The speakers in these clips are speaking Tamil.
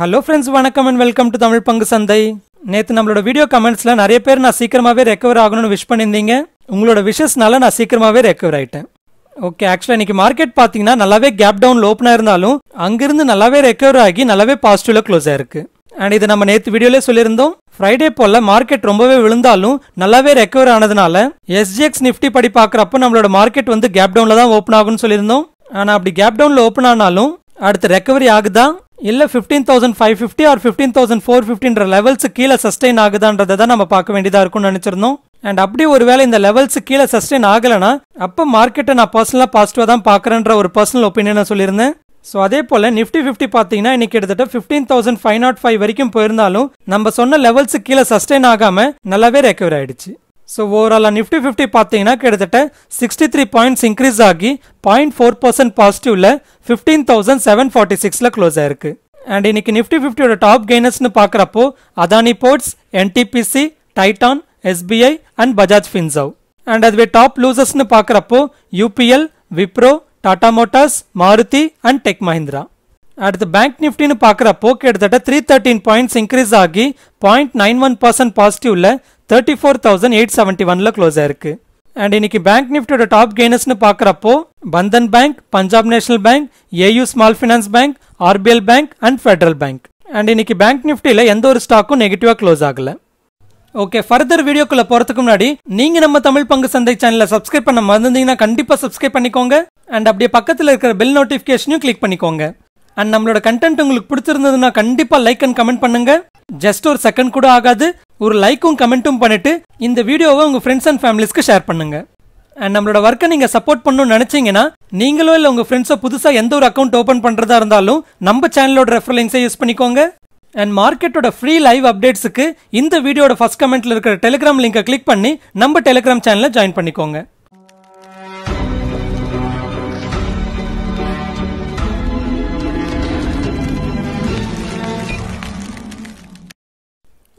ஹலோ ஃப்ரெண்ட்ஸ் வணக்கம் அண்ட் வெல்கம் டு தமிழ் பங்கு சந்தை நேற்று நம்மளோட வீடியோ கமெண்ட்ஸில் நிறைய பேர் நான் சீக்கிரமாகவே ரெக்கவர் ஆகணும்னு விஷ் பண்ணியிருந்தீங்க உங்களோட விஷஸ்னால நான் சீக்கிரமாகவே ரெக்கவர் ஆகிட்டேன் ஓகே ஆக்சுவலாக இன்னைக்கு மார்க்கெட் பார்த்தீங்கன்னா நல்லாவே கேப் டவுன் ஓப்பனாக இருந்தாலும் அங்கிருந்து நல்லாவே ரெக்கவர் ஆகி நல்லாவே பாசிட்டிவ்ல க்ளோஸ் ஆயிருக்கு அண்ட் இது நம்ம நேற்று வீடியோலேயே சொல்லியிருந்தோம் ஃப்ரைடே போல் மார்க்கெட் ரொம்பவே விழுந்தாலும் நல்லாவே ரெக்கவர் ஆனதுனால எஸ்ஜிஎக்ஸ் நிஃப்டி படி பார்க்குறப்ப நம்மளோட மார்க்கெட் வந்து கேப் டவுனில் தான் ஓப்பன் ஆகும்னு சொல்லியிருந்தோம் ஆனால் அப்படி கேப் டவுனில் ஓப்பன் ஆனாலும் அடுத்து ரெக்கவரி ஆகுதா இல்லை fifteen thousand five fifty or fifteen thousand four ஃபிஃப்டின்ற லெவல்ஸ் கீழே சஸ்டெயின் ஆகுதான்றதை தான் நம்ம பார்க்க வேண்டியதாக இருக்கும்னு நினச்சிருந்தோம் அண்ட் அப்படி ஒரு வேளை இந்த லெவல்ஸ் கீழே சஸ்டெயின் ஆகலைன்னா அப்போ மார்க்கெட்டை நான் பர்சனலாக பாசிட்டிவாக தான் பார்க்குறேன்ற ஒரு பர்சனல் ஒப்பீனியனை சொல்லியிருந்தேன் ஸோ அதே போல் நிஃப்டி ஃபிஃப்டி பார்த்தீங்கன்னா இன்னைக்கு கிட்டத்தட்ட fifteen thousand five naught five வரைக்கும் போயிருந்தாலும் நம்ம சொன்ன லெவல்ஸு கீழே சஸ்டெயின் ஆகாமல் நல்லாவே ரெக்கவர் ஆயிடுச்சு ஸோ ஓவராலாக நிஃப்டி ஃபிஃப்டி பார்த்தீங்கன்னா கிட்டத்தட்ட சிக்ஸ்டி த்ரீ பாயிண்ட்ஸ் இன்க்ரீஸ் ஆகி பாயிண்ட் ஃபோர் பர்சன்ட் பாசிட்டிவ்ல ஃபிஃப்டீன் தௌசண்ட் செவன் ஃபார்ட்டி சிக்ஸில் க்ளோஸ் ஆயிருக்கு அண்ட் இன்னைக்கு நிஃப்டி ஃபிஃப்டியோட டாப் கெய்னர்ஸ்னு பார்க்குறப்போ Adani Ports NTPC Titan SBI and Bajaj Finserv and அதுவே டாப் லூசர்ஸ்னு பார்க்குறப்போ UPL Wipro Tata Motors Maruti and Tech Mahindra அடுத்து பேங்க் நிஃப்டின்னு பார்க்குறப்போ கிட்டத்தட்ட த்ரீ தேர்ட்டின் பாயிண்ட்ஸ் இன்க்ரீஸ் ஆகி பாயிண்ட் நைன் ஒன் பர்சன்ட் பாசிட்டிவ்ல thirty four thousand eight seventy ஒன்ல க்ளோஸ் ஆயிருக்கு அண்ட் இன்னைக்கு பேங்க் நிஃப்டியோட டாப் கெய்னர்ஸ்னு பார்க்குறப்போ Bandhan Bank Punjab National Bank AU Small Finance Bank RBL Bank and Federal Bank and இன்னைக்கு பேங்க் நிஃப்டியில் எந்த ஒரு ஸ்டாக்கும் நெகட்டிவாக க்ளோஸ் ஆகலை ஓகே ஃபர்தர் வீடியோக்குள்ளே போகிறதுக்கு முன்னாடி நீங்கள் நம்ம தமிழ் பங்கு சந்தை சேனலை சப்ஸ்கிரைப் பண்ண மறந்துருந்தீங்கன்னா கண்டிப்பாக சப்ஸ்கிரைப் பண்ணிக்கோங்க அண்ட் அப்படியே பக்கத்தில் இருக்கிற பெல் நோட்டிஃபிகேஷனையும் கிளிக் பண்ணிக்கோங்க அண்ட் நம்மளோட கண்டென்ட் உங்களுக்கு பிடிச்சிருந்ததுன்னா கண்டிப்பாக லைக் அண்ட் கமெண்ட் பண்ணுங்கள் ஜஸ்ட் ஒரு செகண்ட் கூட ஆகாது ஒரு லைக்கும் கமெண்ட்டும் பண்ணிட்டு இந்த வீடியோவை உங்கள் ஃப்ரெண்ட்ஸ் அண்ட் ஃபேமிலிஸ்க்கு ஷேர் பண்ணுங்க அண்ட் நம்மளோட ஒர்க்கை நீங்கள் சப்போர்ட் பண்ணணும்னு நினச்சிங்கன்னா நீங்களோ இல்லை உங்கள் ஃப்ரெண்ட்ஸோ புதுசாக எந்த ஒரு அக்கௌண்ட் ஓப்பன் பண்ணுறதா இருந்தாலும் நம்ம சேனலோட ரெஃபர் லிங்க்ஸை யூஸ் பண்ணிக்கோங்க அண்ட் மார்க்கெட்டோட ஃப்ரீ லைவ் அப்டேட்ஸுக்கு இந்த வீடியோட ஃபஸ்ட் கமெண்ட்டில் இருக்கிற டெலிகிராம் லிங்கை கிளிக் பண்ணி நம்ம டெலிகிராம் சேனலை ஜாயின் பண்ணிக்கோங்க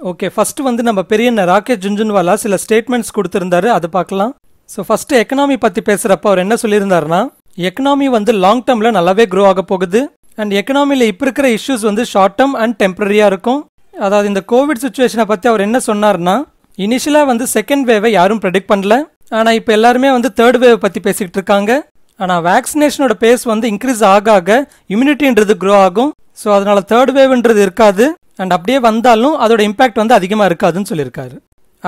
ஓகே ஃபர்ஸ்ட் வந்து நம்ம பெரிய ராகேஷ் ஜுன்ஜுன்வாலா சில ஸ்டேட்மெண்ட்ஸ் கொடுத்துருந்தாரு அதை பார்க்கலாம் ஸோ ஃபஸ்ட்டு எக்கனாமி பற்றி பேசுகிறப்ப அவர் என்ன சொல்லியிருந்தாருன்னா எக்கனாமி வந்து லாங் டேர்மில் நல்லாவே க்ரோ ஆக போகுது அண்ட் எக்கனாமியில் இப்போ இருக்கிற இஷ்யூஸ் வந்து ஷார்ட் டேர்ம் அண்ட் டெம்பரரியா இருக்கும் அதாவது இந்த கோவிட் சுச்சுவேஷனை பற்றி அவர் என்ன சொன்னார்னா இனிஷியலாக வந்து செகண்ட் வேவை யாரும் ப்ரெடிக்ட் பண்ணல ஆனால் இப்போ எல்லாருமே வந்து தேர்ட் வேவ் பற்றி பேசிக்கிட்டு இருக்காங்க ஆனால் வேக்சினேஷனோட பேஸ் வந்து இன்க்ரீஸ் ஆக ஆக இம்யூனிட்டின்றது க்ரோ ஆகும் ஸோ அதனால் தேர்ட் வேவ்ன்றது இருக்காது அண்ட் அப்படியே வந்தாலும் அதோட இம்பேக்ட் வந்து அதிகமாக இருக்காதுன்னு சொல்லியிருக்காரு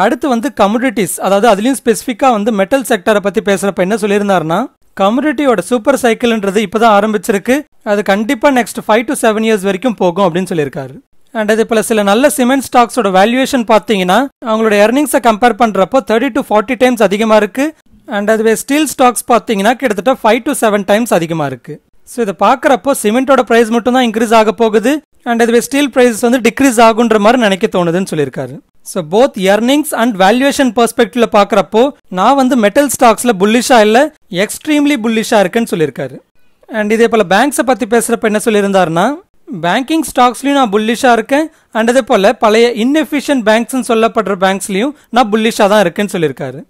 அடுத்து வந்து கம்யூனிட்டிஸ் அதாவது அதுலேயும் ஸ்பெசிஃபிக்காக வந்து மெட்டல் செக்டரை பற்றி பேசுகிறப்ப என்ன சொல்லியிருந்தாருன்னா கம்யூனிட்டியோட சூப்பர் சைக்கிள்ன்றது இப்போ தான் ஆரம்பிச்சிருக்கு அது கண்டிப்பாக next five to seven years வரைக்கும் போகும் அப்படின்னு சொல்லியிருக்காரு அண்ட் அது இப்போ சில நல்ல சிமெண்ட் ஸ்டாக்ஸோட வேல்யூவேஷன் பார்த்தீங்கன்னா அவங்களோட எர்னிங்ஸை கம்பேர் பண்ணுறப்போ தேர்ட்டி டு ஃபார்ட்டி டைம்ஸ் அதிகமாக இருக்குது அண்ட் அதுவே ஸ்டீல் ஸ்டாக்ஸ் பார்த்தீங்கன்னா கிட்டத்தட்ட ஃபைவ் டு செவன் டைம்ஸ் அதிகமாக இருக்குது ஸோ இதை பார்க்குறப்போ சிமெண்ட்டோட ப்ரைஸ் மட்டும் தான் இன்க்ரீஸ் ஆக போகுது அண்ட் அதுவே ஸ்டீல் ப்ரைஸஸ் வந்து டிக்ரீஸ் ஆகுன்ற மாதிரி நினைக்க தோணுதுன்னு சொல்லியிருக்காரு so both earnings and valuation பெர்ஸ்பெக்டிவ்ல பார்க்குறப்போ நான் வந்து மெட்டல் ஸ்டாக்ஸில் புல்லிஷாக இல்லை எக்ஸ்ட்ரீம்லி புல்லிஷாக இருக்குன்னு சொல்லியிருக்காரு அண்ட் இதே போல் பேங்க்ஸை பற்றி பேசுகிறப்ப என்ன சொல்லியிருந்தாருன்னா பேங்கிங் ஸ்டாக்ஸ்லையும் நான் புல்லிஷாக இருக்கேன் அண்ட் அதே போல் பழைய இன்எஃபிஷியன்ட் பேங்க்ஸ்னு சொல்லப்படுற பேங்க்ஸ்லையும் நான் புல்லிஷாக தான் இருக்குன்னு சொல்லியிருக்காரு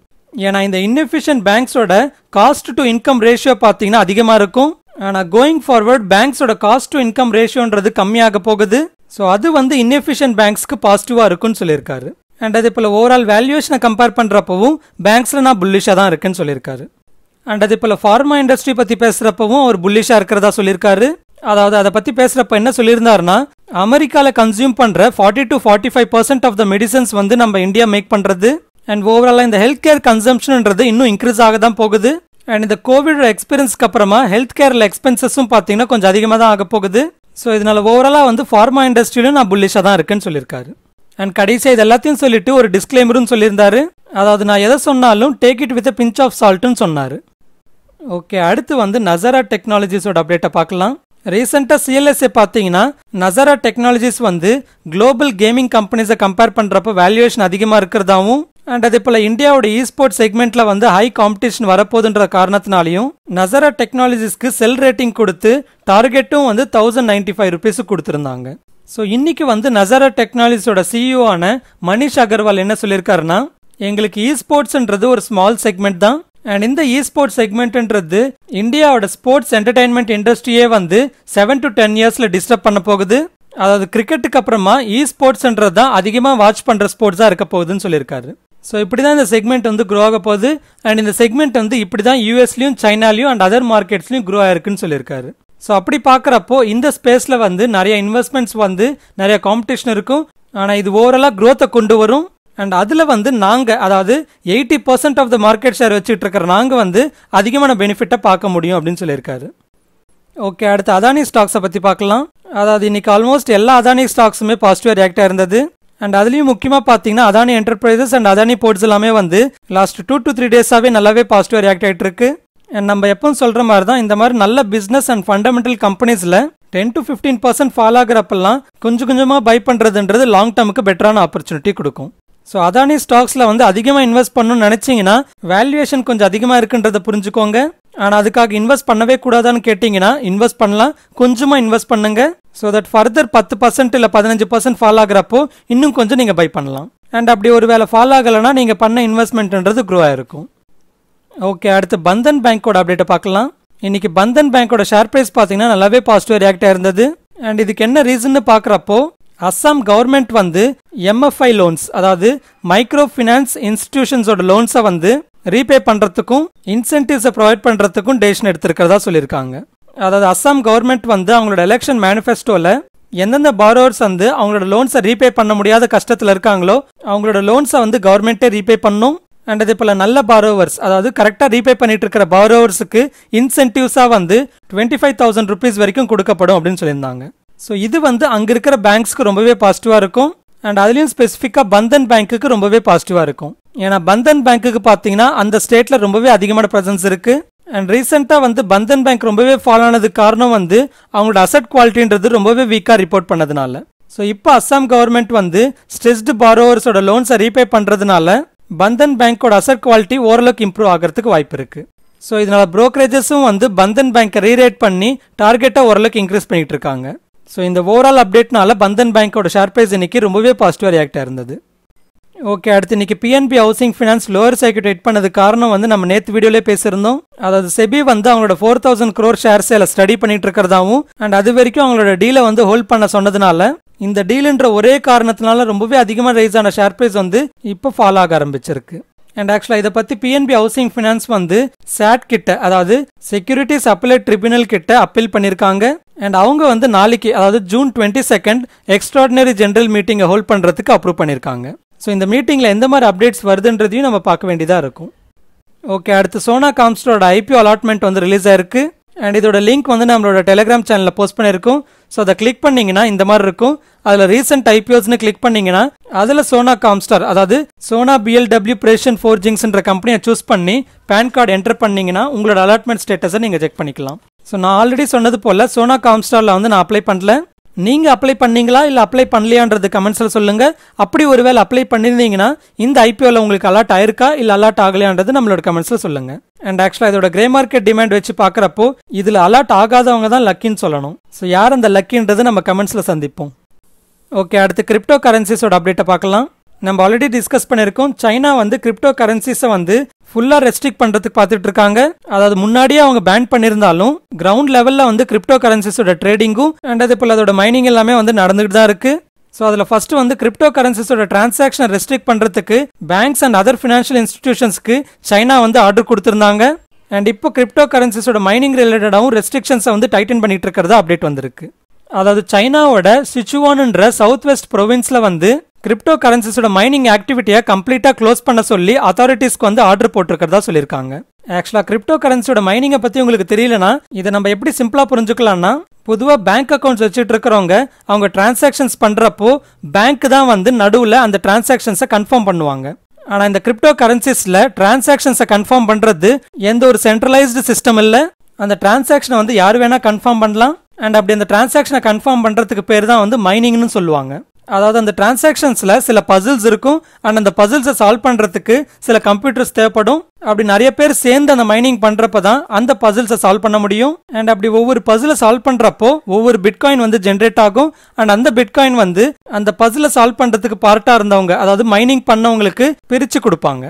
ஏன்னா இந்த இன்எஃபிஷியன்ட் பேங்க்ஸோட காஸ்ட் டு இன்கம் ரேஷியோ பார்த்தீங்கன்னா அதிகமாக இருக்கும் ஆனால் கோயிங் ஃபார்வர்ட் பேங்க்ஸோட காஸ்ட் டு இன்கம் ரேஷியோன்றது கம்மியாக போகுது ஸோ அது வந்து இன்எஃபிஷியன்ட் பேங்க்ஸ்க்கு பாசிட்டிவாக இருக்குன்னு சொல்லியிருக்காரு அண்ட் அதே போல் ஓவரால் வேல்யூஷனை கம்பேர் பண்ணுறப்பவும் பேங்க்ஸில் நான் புல்லிஷாக தான் இருக்குன்னு சொல்லியிருக்காரு அண்ட் அதே போல் ஃபார்மா இண்டஸ்ட்ரி பற்றி பேசுகிறப்பவும் அவர் புல்லிஷாக இருக்கிறதா சொல்லியிருக்காரு அதாவது அதை பற்றி பேசுகிறப்ப என்ன சொல்லியிருந்தாருன்னா அமெரிக்காவில் கன்சியூம் பண்ணுற forty to forty five percent of the medicines வந்து நம்ம இந்தியா மேக் பண்ணுறது அண்ட் ஓவராலாக இந்த ஹெல்த் கேர் கன்சம்ஷன்ன்றது இன்னும் இன்க்ரீஸ் ஆக தான் போகுது அண்ட் இந்த கோவிடோட எக்ஸ்பீரியன்ஸ்க்கு அப்புறமா ஹெல்த் கேரில் எக்ஸ்பென்சஸும் பார்த்தீங்கன்னா கொஞ்சம் அதிகமாக தான் ஆக போகுது ஸோ இதனால் ஓவராலாக வந்து ஃபார்மா இண்டஸ்ட்ரியிலும் நான் புல்லிஷாக தான் இருக்குன்னு சொல்லியிருக்காரு அண்ட் கடைசியாக இது எல்லாத்தையும் சொல்லிட்டு ஒரு டிஸ்க்ளைமரும் சொல்லியிருந்தாரு அதாவது நான் எதை சொன்னாலும் take it with pinch of சால்ட்டுன்னு சொன்னார் ஓகே அடுத்து வந்து நசரா டெக்னாலஜிஸோட அப்டேட்டை பார்க்கலாம் ரீசெண்டாக சிஎல்எஸ்ஏ பார்த்தீங்கன்னா நசரா டெக்னாலஜிஸ் வந்து குளோபல் கேமிங் கம்பெனிஸை கம்பேர் பண்ணுறப்ப வேல்யூவேஷன் அதிகமாக இருக்கிறதாவும் அண்ட் அது போல் இந்தியாவோட இஸ்போர்ட் செக்மெண்ட்டில் வந்து ஹை காம்படிஷன் வரப்போகுதுன்ற காரணத்தினாலையும் நசரா டெக்னாலஜிஸ்க்கு செல் ரேட்டிங் கொடுத்து டார்கெட்டும் வந்து தௌசண்ட் நைன்டி ஃபைவ் ருபீஸுக்கு கொடுத்துருந்தாங்க ஸோ இன்றைக்கி வந்து நசரா டெக்னாலஜிஸோட சிஇஓவான மணிஷ் அகர்வால் என்ன சொல்லியிருக்காருன்னா எங்களுக்கு இஸ்போர்ட்ஸ்ன்றது ஒரு ஸ்மால் செக்மெண்ட் தான் அண்ட் இந்த இஸ்போர்ட்ஸ் செக்மெண்ட்ன்றது இந்தியாவோட ஸ்போர்ட்ஸ் என்டர்டைன்மெண்ட் இண்டஸ்ட்ரியே வந்து செவன் டு டென் இயர்ஸில் டிஸ்டர்ப் பண்ண போகுது அதாவது கிரிக்கெட்டுக்கு அப்புறமா இ ஸ்போர்ட்ஸ்ன்றது தான் அதிகமாக வாட்ச் பண்ணுற ஸ்போர்ட்ஸாக இருக்க போகுதுன்னு சொல்லியிருக்காரு ஸோ இப்படி தான் இந்த செக்மெண்ட் வந்து க்ரோ ஆக போகுது அண்ட் இந்த செக்மெண்ட் வந்து இப்படி தான் யூஎஸ்லையும் சைனாலையும் அண்ட் அதர் மார்க்கெட்ஸ்லையும் க்ரோ ஆயிருக்குன்னு சொல்லியிருக்காரு ஸோ அப்படி பார்க்குறப்போ இந்த ஸ்பேஸில் வந்து நிறைய இன்வெஸ்ட்மெண்ட்ஸ் வந்து நிறைய காம்படிஷன் இருக்கும் ஆனால் இது ஓவராலாக க்ரோத்தை கொண்டு வரும் அண்ட் அதில் வந்து நாங்கள் அதாவது eighty percent of the market share வச்சுட்டு இருக்கிற நாங்கள் வந்து அதிகமான பெனிஃபிட்டை பார்க்க முடியும் அப்படின்னு சொல்லியிருக்காரு ஓகே அடுத்து அதானி ஸ்டாக்ஸை பற்றி பார்க்கலாம் அதாவது இன்னைக்கு ஆல்மோஸ்ட் எல்லா அதானி ஸ்டாக்ஸுமே பாசிட்டிவாக ரியாக்டாக இருந்தது அண்ட் அதுலேயும் முக்கியமாக பார்த்தீங்கன்னா Adani enterprises and Adani ports எல்லாமே வந்து லாஸ்ட் டூ டு த்ரீ டேஸாகவே நல்லாவே பாசிட்டிவ் ரியாக்ட் ஆகிட்டு இருக்கு அண்ட் நம்ம எப்பவும் சொல்கிற மாதிரி தான் இந்த மாதிரி நல்ல பிஸ்னஸ் அண்ட் ஃபண்டமெண்டல் கம்பெனிஸில் ten to fifteen percent follow ஆகிறப்பெல்லாம் கொஞ்சம் கொஞ்சமாக பை பண்ணுறதுன்றது லாங் டேர்முக்கு பெட்டரான ஆப்பர்ச்சுனிட்டி கொடுக்கும் ஸோ அதானி ஸ்டாக்ஸில் வந்து அதிகமாக இன்வெஸ்ட் பண்ணணும்னு நினச்சிங்கன்னா வேல்யூவேஷன் கொஞ்சம் அதிகமாக இருக்குன்றத புரிஞ்சுக்கோங்க ஆனால் அதுக்காக இன்வெஸ்ட் பண்ணவே கூடாதான்னு கேட்டிங்கன்னா இன்வெஸ்ட் பண்ணலாம் கொஞ்சமாக இன்வெஸ்ட் பண்ணுங்க ஸோ தட் ஃபர்தர் பத்து பர்சன்ட் இல்லை பதினஞ்சு பர்சன்ட் ஃபால் ஆகிறப்போ இன்னும் கொஞ்சம் நீங்கள் பை பண்ணலாம் அண்ட் அப்படி ஒரு வேலை ஃபால் ஆகலைன்னா நீங்கள் பண்ண இன்வெஸ்ட்மெண்ட்ன்றது க்ரோ ஆகிருக்கும் ஓகே அடுத்து பந்தன் பேங்க்கோட அப்டேட்டை பார்க்கலாம் இன்னைக்கு பந்தன் பேங்க்கோட ஷேர் ப்ரைஸ் பார்த்தீங்கன்னா நல்லாவே பாசிட்டிவ் ரியாக்ட் ஆயிருந்தது அண்ட் இதுக்கு என்ன ரீசன்னு பார்க்குறப்போ அஸ்ஸாம் கவர்மெண்ட் வந்து எம்எஃப்ஐ லோன்ஸ் அதாவது மைக்ரோ ஃபினான்ஸ் இன்ஸ்டிடியூஷன்ஸோட லோன்ஸை வந்து ரீபே பண்ணுறதுக்கும் இன்சென்டிவ்ஸை ப்ரொவைட் பண்ணுறதுக்கும் டெசிஷன் எடுத்திருக்கிறதா சொல்லியிருக்காங்க அதாவது அஸ்ஸாம் கவர்மெண்ட் வந்து அவங்களோட எலெக்ஷன் மேனிஃபெஸ்டோவில் எந்தெந்த பாரோவர்ஸ் வந்து அவங்களோட லோன்ஸை ரீபே பண்ண முடியாத கஷ்டத்தில் இருக்காங்களோ அவங்களோட லோன்ஸை வந்து கவர்மெண்ட்டே ரீபே பண்ணும் அண்ட் அதே போல் நல்ல பாரோவர்ஸ் அதாவது கரெக்டாக ரீபே பண்ணிட்டு இருக்கிற பாரோவர்ஸுக்கு இன்சென்டிவ்ஸாக வந்து டுவெண்ட்டி ஃபைவ் தௌசண்ட் ருபீஸ் வரைக்கும் கொடுக்கப்படும் அப்படின்னு சொல்லியிருந்தாங்க ஸோ இது வந்து அங்கே இருக்கிற பேங்க்ஸ்க்கு ரொம்பவே பாசிட்டிவாக இருக்கும் அண்ட் அதுலேயும் ஸ்பெசிஃபிக்காக பந்தன் பேங்க்குக்கு ரொம்பவே பாசிட்டிவாக இருக்கும் ஏன்னா பந்தன் பேங்க்குக்கு பார்த்தீங்கன்னா அந்த ஸ்டேட்டில் ரொம்பவே அதிகமான ப்ரெசன்ஸ் இருக்குது அண்ட் ரீசெண்டாக வந்து பந்தன் பேங்க் ரொம்பவே ஃபாலோ ஆனது காரணம் வந்து அவங்களோட அசட் குவாலிட்டின்றது ரொம்பவே வீக்காக ரிப்போர்ட் பண்ணதுனால ஸோ இப்போ அஸ்ஸாம் கவர்மெண்ட் வந்து ஸ்ட்ரெஸ்டு பாரோவர்ஸோட லோன்ஸை ரீபே பண்ணுறதுனால பந்தன் பேங்க்கோட அசட் குவாலிட்டி ஓரளவுக்கு இம்ப்ரூவ் ஆகிறதுக்கு வாய்ப்பு இருக்குது ஸோ இதனால் ப்ரோக்கரேஜஸும் வந்து பந்தன் பேங்க்கை ரீரேட் பண்ணி டார்கெட்டாக ஓரளவுக்கு இன்க்ரீஸ் பண்ணிகிட்டு இருக்காங்க ஸோ இந்த ஓவரால் அப்டேட்னால பந்தன் பேங்க்கோட ஷேர் ப்ரைஸ் இன்றைக்கி ரொம்பவே பாசிட்டிவாக ரியாக்ட் ஆயிருந்தது ஓகே அடுத்து இன்றைக்கி PNB housing finance lower circuit hit பண்ணது காரணம் வந்து நம்ம நேற்று வீடியோலேயே பேசியிருந்தோம் அதாவது செபி வந்து அவங்களோட ஃபோர் தௌசண்ட் க்ரோர் ஷேர் சேலை ஸ்டடி பண்ணிட்டு இருக்கிறதாவும் அண்ட் அது வரைக்கும் அவங்களோட டீலை வந்து ஹோல்ட் பண்ண சொன்னதுனால இந்த டீலுன்ற ஒரே காரணத்தினால ரொம்பவே அதிகமாக ரைஸ் ஆன ஷேர் ப்ரைஸ் வந்து இப்போ ஃபாலோ ஆக ஆரம்பிச்சிருக்கு அண்ட் ஆக்சுவலாக இதை பற்றி பிஎன்பி ஹவுசிங் ஃபினான்ஸ் வந்து சேட் கிட்ட அதாவது செக்யூரிட்டிஸ் அப்பலேட் ட்ரிபியூனல் கிட்ட அப்பீல் பண்ணியிருக்காங்க அண்ட் அவங்க வந்து நாளைக்கு அதாவது June twenty second extraordinary general மீட்டிங்கை ஹோல்ட் பண்ணுறதுக்கு அப்ரூவ் பண்ணியிருக்காங்க ஸோ இந்த மீட்டிங்கில் எந்த மாதிரி அப்டேட்ஸ் வருதுன்றதையும் நம்ம பார்க்க வேண்டியதாக இருக்கும் ஓகே அடுத்து சோனா காம்ஸ்டோட ஐபிஓ அலாட்மெண்ட் வந்து ரிலீஸ் ஆயிருக்கு அண்ட் இதோட லிங்க் வந்து நம்மளோட டெலிகிராம் சேனலில் போஸ்ட் பண்ணியிருக்கோம் ஸோ அதை கிளிக் பண்ணிங்கன்னா இந்த மாதிரி இருக்கும் அதில் ரீசெண்ட் ஐபிஓஸ்னு கிளிக் பண்ணிங்கன்னா அதில் சோனா காம்ஸ்டார் அதாவது சோனா பிஎல்டபிள்யூ பிரேஷன் ஃபோர்ஜிங்ஸ்ன்ற கம்பெனியை சூஸ் பண்ணி பேன் கார்டு என்டர் பண்ணிங்கன்னா உங்களோட அலாட்மெண்ட் ஸ்டேட்டஸை நீங்கள் செக் பண்ணிக்கலாம் ஸோ நான் ஆல்ரெடி சொன்னது போல் சோனா காம்ஸ்டாரில் வந்து நான் அப்ளை பண்ணல நீங்கள் அப்ளை பண்ணீங்களா இல்லை அப்ளை பண்ணலையான்றது கமெண்ட்ஸில் சொல்லுங்கள் அப்படி ஒருவேளை அப்ளை பண்ணியிருந்தீங்கன்னா இந்த ஐபிஓவில் உங்களுக்கு அலாட் ஆயிருக்கா இல்லை அலாட் ஆகலையான்றது நம்மளோட கமெண்ட்ஸில் சொல்லுங்கள் அண்ட் ஆக்சுவலாக இதோட கிரே மார்க்கெட் டிமாண்ட் வச்சு பார்க்குறப்போ இதில் அலாட் ஆகாதவங்க தான் லக்கின்னு சொல்லணும் ஸோ யார் அந்த லக்கின்றது நம்ம கமெண்ட்ஸில் சந்திப்போம் ஓகே அடுத்து கிரிப்டோ கரன்சிஸோட அப்டேட்டை பார்க்கலாம் நம்ம ஆல்ரெடி டிஸ்கஸ் பண்ணியிருக்கோம் சைனா வந்து கிரிப்டோ கரன்சிஸை வந்து ஃபுல்லாக ரெஸ்ட்ரிக்ட் பண்ணுறதுக்கு பார்த்துட்டு இருக்காங்க அதாவது முன்னாடியே அவங்க பேன் பண்ணியிருந்தாலும் கிரவுண்ட் லெவலில் வந்து கிரிப்டோ கரன்சிஸோட ட்ரேடிங்கும் அண்ட் அதே போல் அதோட மைனிங் எல்லாமே வந்து நடந்துகிட்டு தான் இருக்குது ஸோ அதில் ஃபஸ்ட்டு வந்து கிரிப்டோ கரன்சிஸோட டிரான்சாக்ஷன் ரெஸ்ட்ரிக்ட் பண்ணுறதுக்கு பேங்க்ஸ் அண்ட் அதர் ஃபினான்ஷியல் இன்ஸ்டிடியூஷன்ஸ்க்கு சைனா வந்து ஆர்டர் கொடுத்துருந்தாங்க அண்ட் இப்போ கிரிப்டோ கரன்சிஸோட மைனிங் ரிலேட்டடாகவும் ரெஸ்ட்ரிக்ஷன்ஸை வந்து டைட்டன் பண்ணிட்டு இருக்கிறதா அப்டேட் வந்திருக்கு அதாவது சைனாவோட சிச்சுவானுன்ற சவுத் வெஸ்ட் ப்ரொவின்ஸில் வந்து கிரிப்டோ கரன்சிஸோட மைனிங் ஆக்டிவிட்டியை கம்ப்ளீட்டாக க்ளோஸ் பண்ண சொல்லி அத்தாரிட்டிஸ்க்கு வந்து ஆர்டர் போட்டிருக்கிறதா சொல்லியிருக்காங்க ஆக்சுவலாக கிரிப்டோ கரன்சியோட மைனிங்கை பற்றி உங்களுக்கு தெரியலனா இதை நம்ம எப்படி சிம்பிளாக புரிஞ்சுக்கலாம்னா பொதுவாக பேங்க் அக்கௌண்ட்ஸ் வச்சுட்டு இருக்கிறவங்க அவங்க டிரான்சாக்ஷன்ஸ் பண்ணுறப்போ பேங்க் தான் வந்து நடுவில் அந்த டிரான்சாக்ஷன்ஸை கன்ஃபார்ம் பண்ணுவாங்க ஆனால் இந்த கிரிப்டோ கரன்சிஸில் டிரான்சாக்ஷன்ஸை கன்ஃபார்ம் பண்ணுறது எந்த ஒரு சென்ட்ரலைஸ்டு சிஸ்டம் இல்லை அந்த டிரான்சாக்ஷனை வந்து யார் வேணால் கன்ஃபார்ம் பண்ணலாம் அண்ட் அப்படி அந்த டிரான்சாக்ஷனை கன்ஃபார்ம் பண்ணுறதுக்கு பேர் தான் வந்து மைனிங்னு சொல்லுவாங்க அதாவது அந்த டிரான்சாக்ஷன்ஸில் சில பசில்ஸ் இருக்கும் அண்ட் அந்த பசில்ஸை சால்வ் பண்ணுறதுக்கு சில கம்ப்யூட்டர்ஸ் தேவைப்படும் அப்படி நிறைய பேர் சேர்ந்து அந்த மைனிங் பண்ணுறப்ப தான் அந்த பசில்ஸை சால்வ் பண்ண முடியும் அண்ட் அப்படி ஒவ்வொரு பசிலை சால்வ் பண்ணுறப்போ ஒவ்வொரு பிட்காயின் வந்து ஜென்ரேட் ஆகும் அண்ட் அந்த பிட்காயின் வந்து அந்த பசிலை சால்வ் பண்ணுறதுக்கு பார்ட்டாக இருந்தவங்க அதாவது மைனிங் பண்ணவங்களுக்கு பிரித்து கொடுப்பாங்க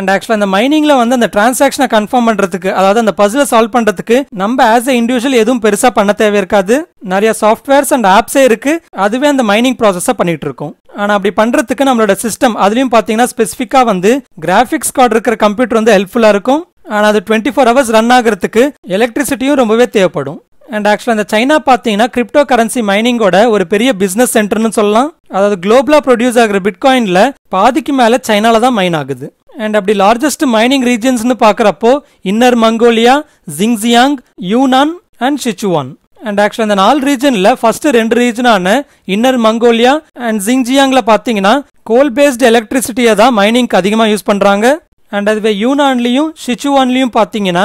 அண்ட் ஆக்சுவலாக இந்த மைனிங்கில் வந்து அந்த டிரான்சாக்ஷனை கன்ஃபார்ம் பண்ணுறதுக்கு அதாவது அந்த பசில சால்வ் பண்ணுறதுக்கு நம்ம ஆஸ் எ இண்டிவிஜுவல் எதுவும் பெருசாக பண்ண தேவை இருக்காது நிறைய சாஃப்ட்வேர்ஸ் அண்ட் ஆப்ஸே இருக்குது அதுவே அந்த மைனிங் ப்ராசஸை பண்ணிகிட்டு இருக்கும் ஆனால் அப்படி பண்ணுறதுக்கு நம்மளோட சிஸ்டம் அதுலேயும் பார்த்தீங்கன்னா ஸ்பெசிஃபிக்காக வந்து கிராஃபிக்ஸ் கார்டு இருக்கிற கம்ப்யூட்டர் வந்து ஹெல்ப்ஃபுல்லாக இருக்கும் ஆனால் அது டுவெண்ட்டி ஃபோர் ஹவர்ஸ் ரன் ஆகிறதுக்கு எலக்ட்ரிசிட்டியும் ரொம்பவே தேவைப்படும் அண்ட் ஆக்சுவலாக இந்த சைனா பார்த்தீங்கன்னா கிரிப்டோ கரன்சி மைனிங்கோட ஒரு பெரிய பிஸ்னஸ் சென்டர்னு சொல்லலாம் அதாவது குளோபலாக ப்ரொடியூஸ் ஆகிற பிட்காயினில் பாதிக்கு மேலே சைனாவில் தான் மைன் ஆகுது அண்ட் அப்படி லார்ஜஸ்ட் மைனிங் ரீஜன்ஸ்னு பார்க்குறப்போ inner Mongolia Xinjiang Yunnan and Sichuan and actually அந்த நாலு ரீஜனில் ஃபர்ஸ்ட் ரெண்டு ரீஜனான இன்னர் மங்கோலியா அண்ட் ஜிங்ஜியாங்கில் பார்த்தீங்கன்னா கோல் பேஸ்டு எலக்ட்ரிசிட்டியை தான் மைனிங்க்கு அதிகமாக யூஸ் பண்ணுறாங்க அண்ட் அதுவே யூனான்லேயும் சிச்சுவான்லேயும் பார்த்தீங்கன்னா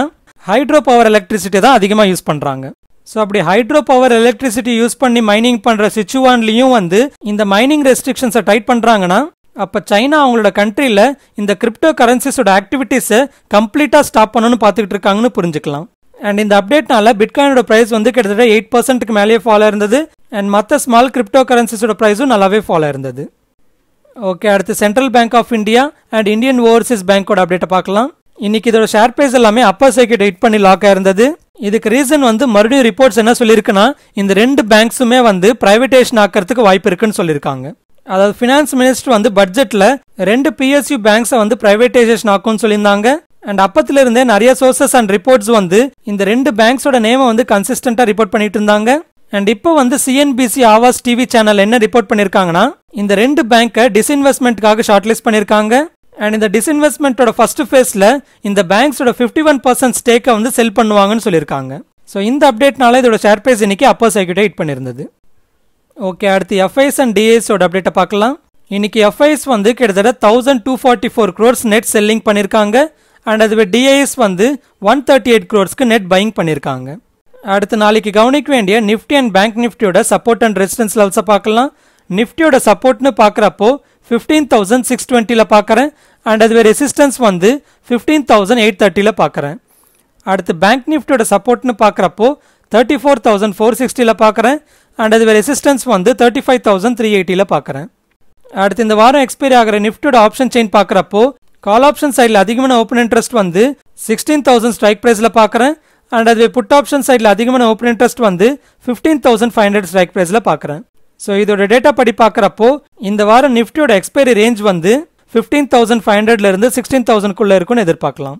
ஹைட்ரோ பவர் எலக்ட்ரிசிட்டி தான் அதிகமாக யூஸ் பண்ணுறாங்க ஸோ அப்படி ஹைட்ரோ பவர் எலக்ட்ரிசிட்டி யூஸ் பண்ணி மைனிங் பண்ணுற சிச்சுவான்லேயும் வந்து இந்த மைனிங் ரெஸ்ட்ரிக்ஷன்ஸை டைட் பண்ணுறாங்கன்னா அப்போ சைனா அவங்களோட கண்ட்ரியில் இந்த கிரிப்டோ கரன்சிஸோட ஆக்டிவிட்டீஸை கம்ப்ளீட்டாக ஸ்டாப் பண்ணணும்னு பார்த்துக்கிட்டு இருக்காங்கன்னு புரிஞ்சுக்கலாம் அண்ட் இந்த அப்டேட்னால பிட்காயினோட ப்ரைஸ் வந்து கிட்டத்தட்ட எயிட் பர்சன்ட்டுக்கு மேலேயே ஃபாலோ இருந்தது அண்ட் மற்ற ஸ்மால் கிரிப்டோ கரன்சிஸோட ப்ரைஸும் நல்லாவே ஃபாலோ இருந்தது ஓகே அடுத்து central bank of India and Indian overseas பேங்க்கோட அப்டேட்டை பார்க்கலாம் இன்னைக்கு இதோட ஷேர் ப்ரைஸ் எல்லாமே அப்பர் சர்க்கியூட் ஹிட் பண்ணி லாக் ஆயிருந்தது இதுக்கு ரீசன் வந்து மறுபடியும் ரிப்போர்ட்ஸ் என்ன சொல்லியிருக்குன்னா இந்த ரெண்டு பேங்க்ஸுமே வந்து பிரைவேடேஷன் ஆக்கிறதுக்கு வாய்ப்பு இருக்குன்னு சொல்லியிருக்காங்க அதாவது ஃபினான்ஸ் மினிஸ்டர் வந்து பட்ஜெட்டில் ரெண்டு பிஎஸ்யூ பேங்க்ஸை வந்து ப்ரைவேட்டைசேஷன் ஆக்கும்னு சொல்லியிருந்தாங்க அண்ட் அப்பத்துல இருந்தே நிறைய சோர்சஸ் அண்ட் ரிப்போர்ட்ஸ் வந்து இந்த ரெண்டு பேங்க்ஸோட நேமை வந்து கன்சிஸ்டண்டாக ரிப்போர்ட் பண்ணிட்டு இருந்தாங்க அண்ட் இப்போ வந்து சிஎன்பிசி ஆவாஸ் டிவி சேனல் என்ன ரிப்போர்ட் பண்ணியிருக்காங்கன்னா இந்த ரெண்டு பேங்க்கை டிஸ்இன்வெஸ்ட்மெண்ட்காக ஷார்ட் லிஸ்ட் பண்ணியிருக்காங்க அண்ட் இந்த டிஸ்இன்வெஸ்ட்மெண்ட்டோட ஃபர்ஸ்ட் ஃபேஸில் இந்த பேங்க்ஸோட ஃபிஃப்டி ஒன் பர்சன்ட் ஸ்டேக்கை வந்து செல் பண்ணுவாங்கன்னு சொல்லியிருக்காங்க ஸோ இந்த அப்டேட்னால இதோட ஷேர் பிரைஸ் இன்னைக்கு சைக்கிட்டே ஹிட் பண்ணியிருந்தது ஓகே அடுத்து எஃப்ஐஎஸ் அண்ட் டிஐஸோட அப்டேட்டை பார்க்கலாம் இன்னைக்கு எஃப்ஐஎஸ் வந்து கிட்டத்தட்ட thousand two forty four crores net selling பண்ணியிருக்காங்க அண்ட் அதுவே டிஐஎஸ் வந்து ஒன் தேர்ட்டி எயிட் க்ரோர்ஸ்க்கு நெட் பையிங் பண்ணியிருக்காங்க அடுத்து நாளைக்கு கவனிக்க வேண்டிய நிஃப்டி அண்ட் பேங்க் நிஃப்டியோட சப்போர்ட் அண்ட் ரெசிடன்ஸ் லெவல்ஸை பார்க்கலாம் நிஃப்டியோட சப்போர்ட்னு பார்க்குறப்போ ஃபிஃப்டீன் தௌசண்ட் சிக்ஸ் டுவெண்ட்டியில் பார்க்குறேன் அண்ட் அதுவே ரெசிஸ்டன்ஸ் வந்து ஃபிஃப்டீன் தௌசண்ட் எயிட் தேர்ட்டியில் பார்க்குறேன் அடுத்து பேங்க் நிஃப்டியோட சப்போர்ட்னு பார்க்குறப்போ தேர்ட்டி ஃபோர் தௌசண்ட் ஃபோர் சிக்ஸ்டியில் பார்க்குறேன் அண்ட் அது ரெசிஸ்டன்ஸ் வந்து தேர்ட்டி ஃபைவ் தௌசண்ட் த்ரீ எயிட்டியில் பார்க்குறேன் அடுத்து இந்த வாரம் எக்ஸ்பைரி ஆகிற நிஃப்டோட ஆப்ஷன் செயின் பார்க்குறப்போ கால் ஆப்ஷன் சைடில் அதிகமான ஓப்பன் இன்ட்ரெஸ்ட் வந்து சிக்ஸ்டீன் தௌசண்ட் ஸ்ட்ரைக் ப்ரைஸில் பார்க்குறேன் அண்ட் அதுவே புட் ஆப்ஷன் சைடில் அதிகமான ஓப்பன் இன்ட்ரெஸ்ட் வந்து fifteen thousand five hundred strike ப்ரைஸில் பார்க்குறேன் ஸோ இதோட டேட்டா படி பார்க்குறப்போ இந்த வாரம் நிஃப்டியோட எக்ஸ்பைரி ரேஞ்ச் வந்து ஃபிஃப்டீன் தௌசண்ட் ஃபைவ் ஹண்ட்ரட்லேருந்து சிக்ஸ்டீன் தௌசண்ட்குள்ளே இருக்கும்னு எதிர்பார்க்கலாம்